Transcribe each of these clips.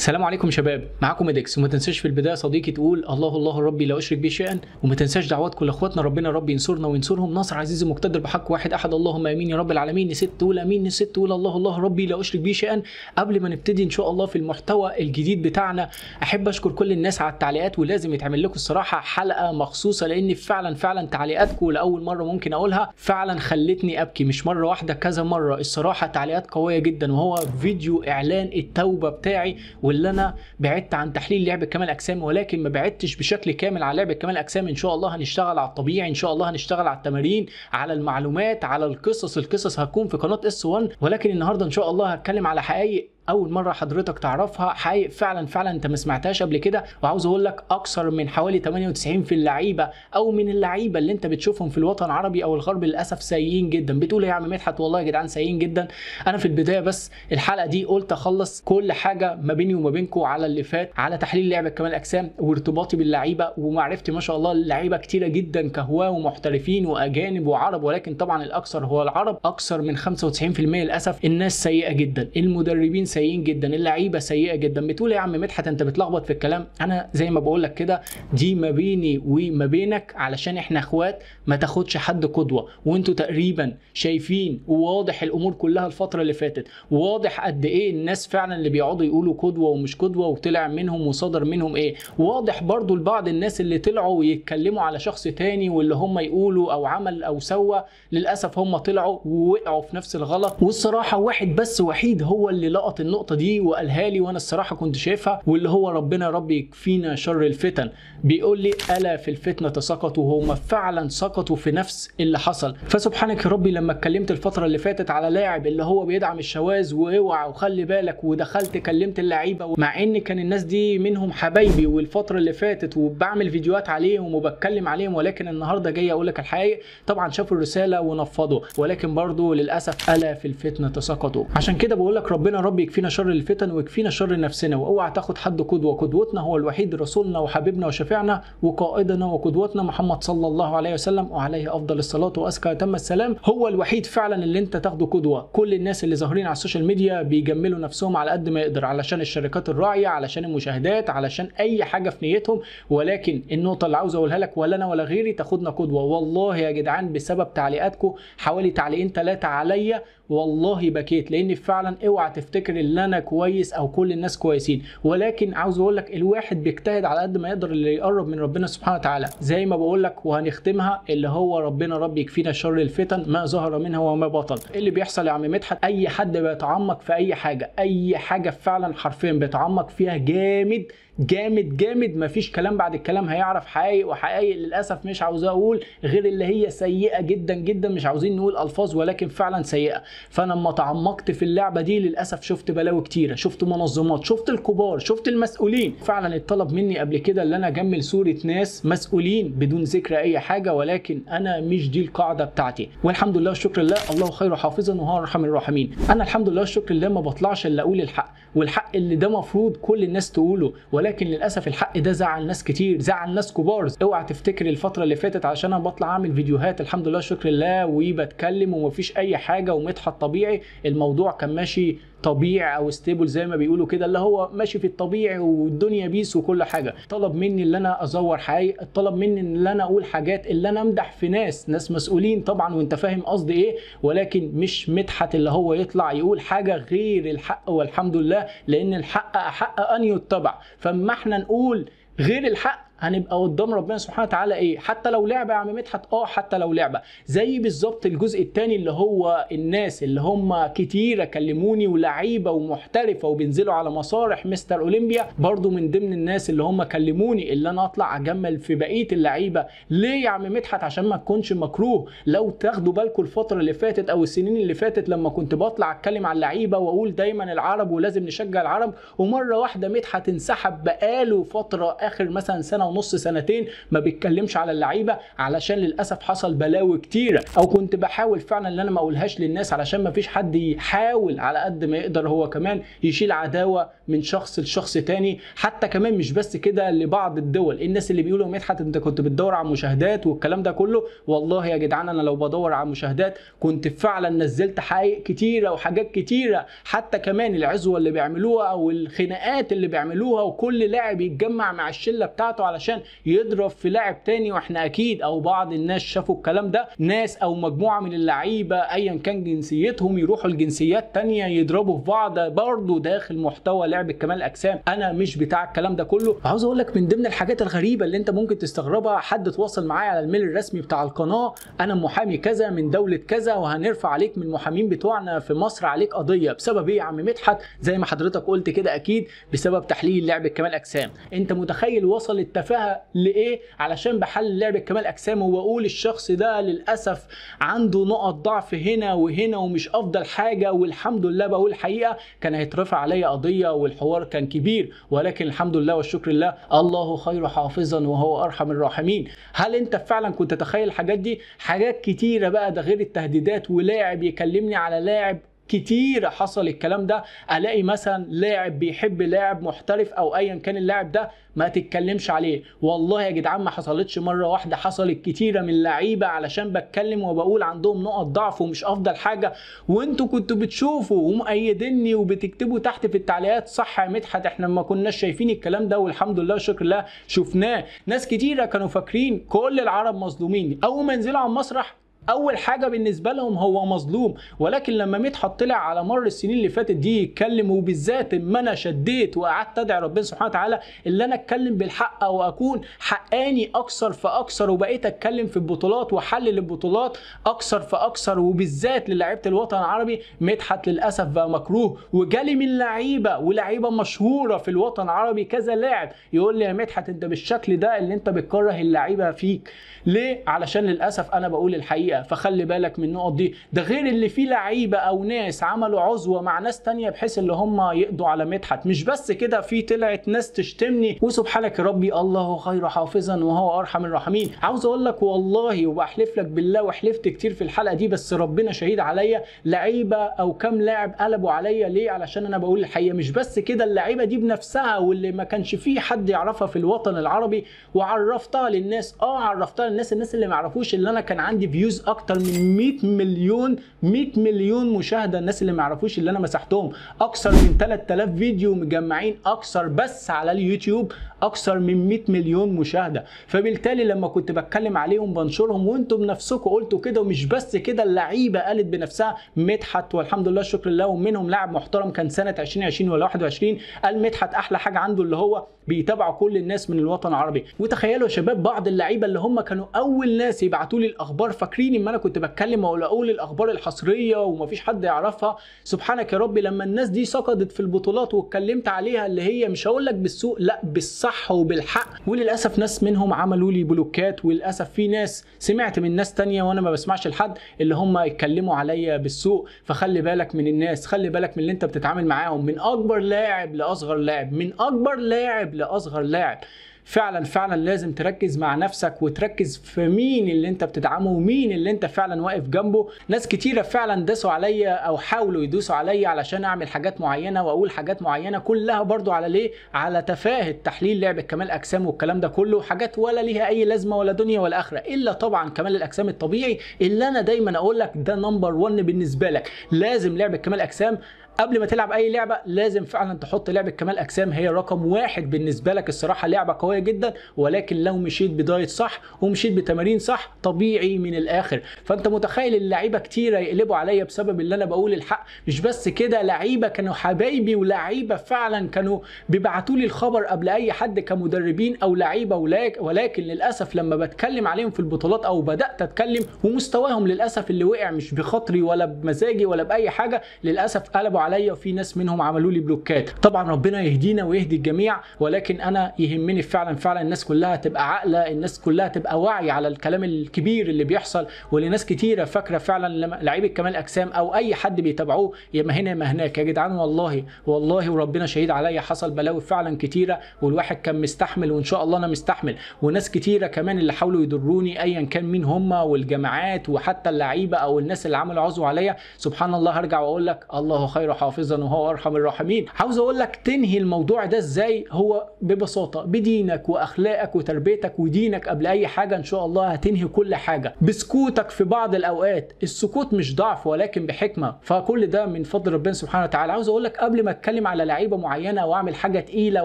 السلام عليكم شباب معاكم ادكس وما تنساش في البدايه صديقي تقول الله الله ربي لا اشرك به شيئا وما تنساش دعواتكم لاخواتنا ربنا رب ينصرنا وينصرهم نصر عزيز مقتدر بحق واحد احد اللهم امين يا رب العالمين نسيت تقول امين نسيت تقول الله الله ربي لا اشرك به شيئا قبل ما نبتدي ان شاء الله في المحتوى الجديد بتاعنا احب اشكر كل الناس على التعليقات ولازم يتعمل لكم الصراحه حلقه مخصوصه لان فعلا فعلا تعليقاتكم لاول مره ممكن اقولها فعلا خلتني ابكي مش مره واحده كذا مره الصراحه تعليقات قويه جدا وهو فيديو اعلان التوبه بتاعي واللي انا بعدت عن تحليل لعبه كمال اجسام ولكن ما بعدتش بشكل كامل على لعبه كمال اجسام ان شاء الله هنشتغل على الطبيعي ان شاء الله هنشتغل على التمارين على المعلومات على القصص القصص هتكون في قناه اس 1 ولكن النهارده ان شاء الله هتكلم على حقائق اول مره حضرتك تعرفها حقيقة فعلا فعلا انت ما سمعتهاش قبل كده وعاوز اقول لك اكثر من حوالي 98 في اللعيبه او من اللعيبه اللي انت بتشوفهم في الوطن العربي او الغرب للاسف سيئين جدا بتقول إيه يا عم مدحت والله يا جدعان سيئين جدا انا في البدايه بس الحلقه دي قلت اخلص كل حاجه ما بيني وما بينكم على اللي فات على تحليل لعبه كمال اجسام وارتباطي باللعيبه ومعرفتي ما شاء الله اللعيبه كتيره جدا كهواه ومحترفين واجانب وعرب ولكن طبعا الاكثر هو العرب اكثر من 95% للاسف الناس سيئه جدا المدربين سيئة سيئين جدا اللعيبه سيئه جدا بتقول إيه يا عم مدحت انت بتلخبط في الكلام انا زي ما بقول لك كده دي ما بيني وما بينك علشان احنا اخوات ما تاخدش حد قدوه وانتوا تقريبا شايفين وواضح الامور كلها الفتره اللي فاتت واضح قد ايه الناس فعلا اللي بيقعدوا يقولوا قدوه ومش قدوه وطلع منهم وصدر منهم ايه واضح برضو لبعض الناس اللي طلعوا يتكلموا على شخص تاني واللي هم يقولوا او عمل او سوى للاسف هم طلعوا ووقعوا في نفس الغلط والصراحه واحد بس وحيد هو اللي لقط النقطه دي وقالها لي وانا الصراحه كنت شايفها واللي هو ربنا يا رب يكفينا شر الفتن بيقول لي الا في الفتنه سقطوا وهم فعلا سقطوا في نفس اللي حصل فسبحانك يا ربي لما اتكلمت الفتره اللي فاتت على لاعب اللي هو بيدعم الشواذ واوعى وخلي بالك ودخلت كلمت اللعيبه مع ان كان الناس دي منهم حبايبي والفتره اللي فاتت وبعمل فيديوهات عليهم وبتكلم عليهم ولكن النهارده جاي اقول لك الحقيقه طبعا شافوا الرساله ونفضوا ولكن برضه للاسف الا في الفتنه سقطوا عشان كده بقول لك ربنا ربي يكفينا شر الفتن ويكفينا شر نفسنا واوعى تاخد حد قدوه قدوتنا هو الوحيد رسولنا وحبيبنا وشفيعنا وقائدنا وقدوتنا محمد صلى الله عليه وسلم وعليه افضل الصلاه وازكى تم السلام هو الوحيد فعلا اللي انت تاخده قدوه كل الناس اللي ظاهرين على السوشيال ميديا بيجملوا نفسهم على قد ما يقدر علشان الشركات الراعيه علشان المشاهدات علشان اي حاجه في نيتهم ولكن النقطه اللي عاوز اقولها لك ولا انا ولا غيري تاخدنا قدوه والله يا جدعان بسبب تعليقاتكم حوالي تعليقين ثلاثه عليا والله بكيت لان فعلا اوعى تفتكر اللي انا كويس او كل الناس كويسين ولكن عاوز اقول لك الواحد بيجتهد على قد ما يقدر اللي يقرب من ربنا سبحانه وتعالى زي ما بقول لك وهنختمها اللي هو ربنا رب يكفينا شر الفتن ما ظهر منها وما بطن إيه اللي بيحصل يا عم مدحت اي حد بيتعمق في اي حاجه اي حاجه فعلا حرفيا بيتعمق فيها جامد جامد جامد مفيش كلام بعد الكلام هيعرف حقايق وحقايق للاسف مش عاوز اقول غير اللي هي سيئه جدا جدا مش عاوزين نقول الفاظ ولكن فعلا سيئه فانا لما تعمقت في اللعبه دي للاسف شفت بلاوي كتيره شفت منظمات شفت الكبار شفت المسؤولين فعلا اتطلب مني قبل كده ان انا اجمل صوره ناس مسؤولين بدون ذكر اي حاجه ولكن انا مش دي القاعده بتاعتي والحمد لله والشكر لله الله خير حافظا وهو ارحم الراحمين انا الحمد لله والشكر لله ما بطلعش الا اقول الحق والحق اللي ده مفروض كل الناس تقوله ولكن ولكن للاسف الحق ده زعل ناس كتير زعل ناس كبار اوعى تفتكر الفتره اللي فاتت عشان انا بطلع اعمل فيديوهات الحمد لله شكر الله وبتكلم ومفيش اي حاجه ومدحت طبيعي الموضوع كان ماشي طبيعي او ستيبل زي ما بيقولوا كده اللي هو ماشي في الطبيعي والدنيا بيس وكل حاجه طلب مني اللي انا ازور حقيقة طلب مني ان انا اقول حاجات اللي انا امدح في ناس ناس مسؤولين طبعا وانت فاهم قصدي ايه ولكن مش مدحت اللي هو يطلع يقول حاجه غير الحق والحمد لله لان الحق احق ان يتبع فاما احنا نقول غير الحق هنبقى قدام ربنا سبحانه وتعالى ايه حتى لو لعبه يا عم مدحت اه حتى لو لعبه زي بالظبط الجزء الثاني اللي هو الناس اللي هم كتيره كلموني ولعيبه ومحترفه وبينزلوا على مسارح مستر اولمبيا برضو من ضمن الناس اللي هم كلموني اللي انا اطلع اجمل في بقيه اللعيبه ليه يا عم مدحت عشان ما تكونش مكروه لو تاخدوا بالكم الفتره اللي فاتت او السنين اللي فاتت لما كنت بطلع اتكلم على اللعيبه واقول دايما العرب ولازم نشجع العرب ومره واحده مدحت انسحب بقاله فتره اخر مثلا سنه ونص سنتين ما بيتكلمش على اللعيبه علشان للاسف حصل بلاوي كتيره او كنت بحاول فعلا ان انا ما اقولهاش للناس علشان ما فيش حد يحاول على قد ما يقدر هو كمان يشيل عداوه من شخص لشخص تاني حتى كمان مش بس كده لبعض الدول الناس اللي بيقولوا مدحت انت كنت بتدور على مشاهدات والكلام ده كله والله يا جدعان انا لو بدور على مشاهدات كنت فعلا نزلت حقائق كتيره وحاجات كتيره حتى كمان العزوه اللي بيعملوها والخناقات اللي بيعملوها وكل لاعب يتجمع مع الشله بتاعته على عشان يضرب في لاعب تاني واحنا اكيد او بعض الناس شافوا الكلام ده ناس او مجموعه من اللعيبه ايا كان جنسيتهم يروحوا لجنسيات تانية يضربوا في بعض برضه داخل محتوى لعبه كمال الاجسام انا مش بتاع الكلام ده كله عاوز اقول لك من ضمن الحاجات الغريبه اللي انت ممكن تستغربها حد اتواصل معايا على الميل الرسمي بتاع القناه انا محامي كذا من دوله كذا وهنرفع عليك من المحامين بتوعنا في مصر عليك قضيه بسبب ايه يا عم مدحت زي ما حضرتك قلت كده اكيد بسبب تحليل لعبه كمال اجسام انت متخيل وصل التفا شافها لايه علشان بحلل لعبه كمال اجسامه واقول الشخص ده للاسف عنده نقط ضعف هنا وهنا ومش افضل حاجه والحمد لله بقول الحقيقه كان هيترفع عليا قضيه والحوار كان كبير ولكن الحمد لله والشكر لله الله خير حافظا وهو ارحم الراحمين هل انت فعلا كنت تتخيل الحاجات دي حاجات كتيره بقى ده غير التهديدات ولاعب يكلمني على لاعب كتير حصل الكلام ده الاقي مثلا لاعب بيحب لاعب محترف او ايا كان اللاعب ده ما تتكلمش عليه والله يا جدعان ما حصلتش مره واحده حصلت كتيره من لعيبه علشان بتكلم وبقول عندهم نقط ضعف ومش افضل حاجه وانتوا كنتوا بتشوفوا ومؤيديني وبتكتبوا تحت في التعليقات صح يا مدحت احنا ما كناش شايفين الكلام ده والحمد لله شكر الله شفناه ناس كتيره كانوا فاكرين كل العرب مظلومين اول ما ينزلوا على المسرح اول حاجه بالنسبه لهم هو مظلوم ولكن لما مدحت طلع على مر السنين اللي فاتت دي يتكلم وبالذات اما انا شديت وقعدت ادعي ربنا سبحانه وتعالى ان انا اتكلم بالحق واكون حقاني اكثر فاكثر وبقيت اتكلم في البطولات واحلل البطولات اكثر فاكثر وبالذات للاعيبه الوطن العربي مدحت للاسف بقى مكروه وجالي من لعيبه ولعيبه مشهوره في الوطن العربي كذا لاعب يقول لي يا مدحت انت بالشكل ده اللي انت بتكره اللعيبه فيك ليه علشان للاسف انا بقول الحقيقه الحقيقه فخلي بالك من النقط دي ده غير اللي فيه لعيبه او ناس عملوا عزوه مع ناس تانية بحيث اللي هم يقضوا على مدحت مش بس كده في طلعت ناس تشتمني وسبحانك يا ربي الله خير حافظا وهو ارحم الراحمين عاوز اقول لك والله وبحلف لك بالله وحلفت كتير في الحلقه دي بس ربنا شهيد عليا لعيبه او كام لاعب قلبوا عليا ليه علشان انا بقول الحقيقه مش بس كده اللعيبه دي بنفسها واللي ما كانش فيه حد يعرفها في الوطن العربي وعرفتها للناس اه عرفتها للناس الناس اللي ما يعرفوش اللي انا كان عندي فيوز اكتر من 100 مليون 100 مليون مشاهده الناس اللي ما يعرفوش اللي انا مسحتهم اكثر من 3000 فيديو مجمعين اكثر بس على اليوتيوب اكثر من 100 مليون مشاهده فبالتالي لما كنت بتكلم عليهم بنشرهم وانتم بنفسكم قلتوا كده ومش بس كده اللعيبه قالت بنفسها مدحت والحمد لله شكر لله ومنهم لاعب محترم كان سنه 2020 ولا 21 قال مدحت احلى حاجه عنده اللي هو بيتابعوا كل الناس من الوطن العربي وتخيلوا يا شباب بعض اللعيبه اللي هم كانوا اول ناس يبعتوا لي الاخبار فاكرين ان انا كنت بتكلم ولا اقول الاخبار الحصريه ومفيش حد يعرفها سبحانك يا ربي لما الناس دي سقطت في البطولات واتكلمت عليها اللي هي مش هقول لك بالسوق لا بالصح بالصح وبالحق وللاسف ناس منهم عملوا لي بلوكات وللاسف في ناس سمعت من ناس تانية وانا ما بسمعش لحد اللي هم اتكلموا عليا بالسوء فخلي بالك من الناس خلي بالك من اللي انت بتتعامل معاهم من اكبر لاعب لاصغر لاعب من اكبر لاعب لاصغر لاعب فعلا فعلا لازم تركز مع نفسك وتركز في مين اللي انت بتدعمه ومين اللي انت فعلا واقف جنبه ناس كتيره فعلا داسوا عليا او حاولوا يدوسوا عليا علشان اعمل حاجات معينه واقول حاجات معينه كلها برضو على ليه على تفاهه تحليل لعبة كمال اجسام والكلام ده كله حاجات ولا ليها اي لازمه ولا دنيا ولا اخره الا طبعا كمال الاجسام الطبيعي اللي انا دايما اقول لك ده نمبر 1 بالنسبه لك لازم لعبة كمال اجسام قبل ما تلعب اي لعبه لازم فعلا تحط لعبه كمال اجسام هي رقم واحد بالنسبه لك الصراحه لعبه قويه جدا ولكن لو مشيت بدايت صح ومشيت بتمارين صح طبيعي من الاخر فانت متخيل اللعيبه كتيره يقلبوا عليا بسبب اللي انا بقول الحق مش بس كده لعيبه كانوا حبايبي ولعيبه فعلا كانوا بيبعتوا لي الخبر قبل اي حد كمدربين او لعيبه ولكن للاسف لما بتكلم عليهم في البطولات او بدات اتكلم ومستواهم للاسف اللي وقع مش بخاطري ولا بمزاجي ولا باي حاجه للاسف قلبوا عليا وفي ناس منهم عملوا لي بلوكات طبعا ربنا يهدينا ويهدي الجميع ولكن انا يهمني فعلا فعلا الناس كلها تبقى عاقله الناس كلها تبقى واعي على الكلام الكبير اللي بيحصل واللي ناس كتيره فاكره فعلا لعيبه كمال اجسام او اي حد بيتابعوه يا ما هنا يا ما هناك يا جدعان والله والله وربنا شهيد عليا حصل بلاوي فعلا كتيره والواحد كان مستحمل وان شاء الله انا مستحمل وناس كتيره كمان اللي حاولوا يضروني ايا كان مين هم والجماعات وحتى اللعيبه او الناس اللي عملوا عزو عليا سبحان الله هرجع واقول لك الله خير حافظا وهو ارحم الراحمين عاوز اقول لك تنهي الموضوع ده ازاي هو ببساطه بدينك واخلاقك وتربيتك ودينك قبل اي حاجه ان شاء الله هتنهي كل حاجه بسكوتك في بعض الاوقات السكوت مش ضعف ولكن بحكمه فكل ده من فضل ربنا سبحانه وتعالى عاوز اقول لك قبل ما اتكلم على لعيبه معينه واعمل حاجه تقيله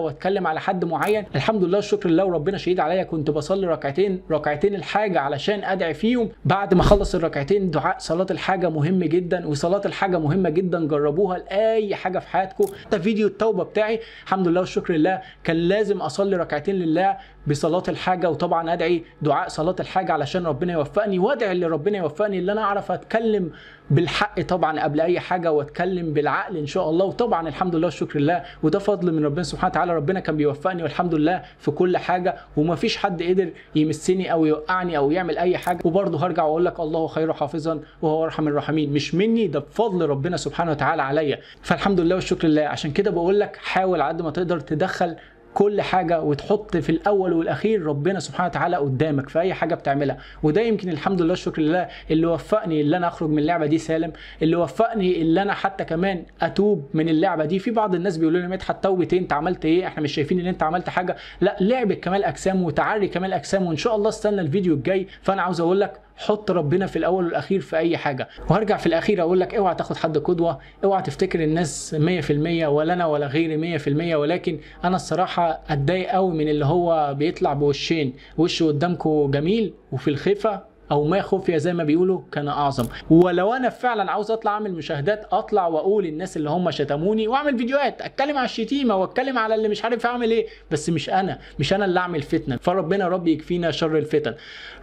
واتكلم على حد معين الحمد لله الشكر لله وربنا شهيد عليا كنت بصلي ركعتين ركعتين الحاجه علشان ادعي فيهم بعد ما اخلص الركعتين دعاء صلاه الحاجه مهم جدا وصلاه الحاجه مهمه جدا جربوها اي حاجه في حياتكم حتى فيديو التوبه بتاعي الحمد لله والشكر لله كان لازم اصلي ركعتين لله بصلاه الحاجه وطبعا ادعي دعاء صلاه الحاجه علشان ربنا يوفقني وادعي اللي ربنا يوفقني اللي انا اعرف اتكلم بالحق طبعا قبل اي حاجه واتكلم بالعقل ان شاء الله وطبعا الحمد لله والشكر لله وده فضل من ربنا سبحانه وتعالى ربنا كان بيوفقني والحمد لله في كل حاجه ومفيش حد قدر يمسني او يوقعني او يعمل اي حاجه وبرضه هرجع واقول لك الله خير حافظا وهو ارحم الراحمين مش مني ده بفضل ربنا سبحانه وتعالى عليا فالحمد لله والشكر لله عشان كده بقول لك حاول على قد ما تقدر تدخل كل حاجه وتحط في الاول والاخير ربنا سبحانه وتعالى قدامك في اي حاجه بتعملها وده يمكن الحمد لله الشكر لله اللي وفقني اللي انا اخرج من اللعبه دي سالم اللي وفقني اللي انا حتى كمان اتوب من اللعبه دي في بعض الناس بيقولوا لي مدحت توبت انت عملت ايه احنا مش شايفين ان انت عملت حاجه لا لعبه كمال اجسام وتعري كمال اجسام وان شاء الله استنى الفيديو الجاي فانا عاوز اقول لك حط ربنا في الاول والاخير في اي حاجه وهرجع في الاخير اقول لك اوعى تاخد حد قدوه اوعى تفتكر الناس 100% ولا انا ولا غيري 100% ولكن انا الصراحه اتضايق قوي من اللي هو بيطلع بوشين وش قدامكم جميل وفي الخفه او ما خفي زي ما بيقولوا كان اعظم ولو انا فعلا عاوز اطلع اعمل مشاهدات اطلع واقول الناس اللي هم شتموني واعمل فيديوهات اتكلم على الشتيمه واتكلم على اللي مش عارف اعمل ايه بس مش انا مش انا اللي اعمل فتنه فربنا رب يكفينا شر الفتن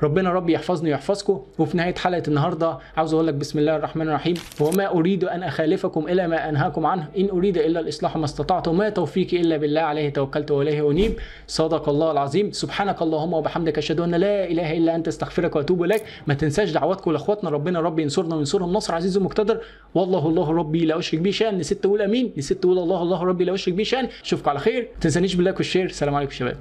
ربنا رب يحفظني ويحفظكم وفي نهايه حلقه النهارده عاوز اقول لك بسم الله الرحمن الرحيم وما اريد ان اخالفكم الى ما انهاكم عنه ان اريد الا الاصلاح ما استطعت وما توفيقي الا بالله عليه توكلت واليه انيب صدق الله العظيم سبحانك اللهم وبحمدك اشهد ان لا اله الا انت استغفرك واتوب اليك الهلاك ما تنساش دعواتكم لاخواتنا ربنا ربي ينصرنا وينصرهم نصر عزيز ومقتدر والله الله ربي لا اشرك به شان نسيت تقول امين نسيت تقول الله الله ربي لا اشرك به شان اشوفكم على خير ما تنسانيش باللايك والشير سلام عليكم شباب